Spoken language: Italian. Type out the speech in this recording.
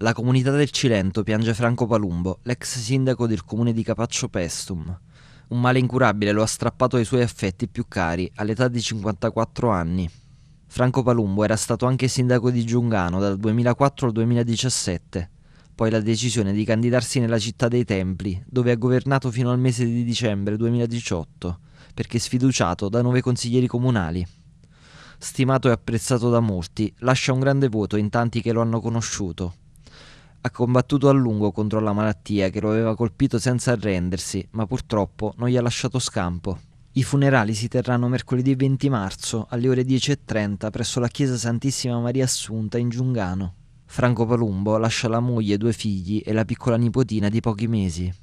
La comunità del Cilento piange Franco Palumbo, l'ex sindaco del comune di Capaccio Pestum. Un male incurabile lo ha strappato ai suoi affetti più cari, all'età di 54 anni. Franco Palumbo era stato anche sindaco di Giungano dal 2004 al 2017, poi la decisione di candidarsi nella città dei Templi, dove ha governato fino al mese di dicembre 2018, perché sfiduciato da nove consiglieri comunali. Stimato e apprezzato da molti, lascia un grande voto in tanti che lo hanno conosciuto, ha combattuto a lungo contro la malattia che lo aveva colpito senza arrendersi, ma purtroppo non gli ha lasciato scampo. I funerali si terranno mercoledì 20 marzo alle ore 10.30 presso la chiesa Santissima Maria Assunta in Giungano. Franco Palumbo lascia la moglie, due figli e la piccola nipotina di pochi mesi.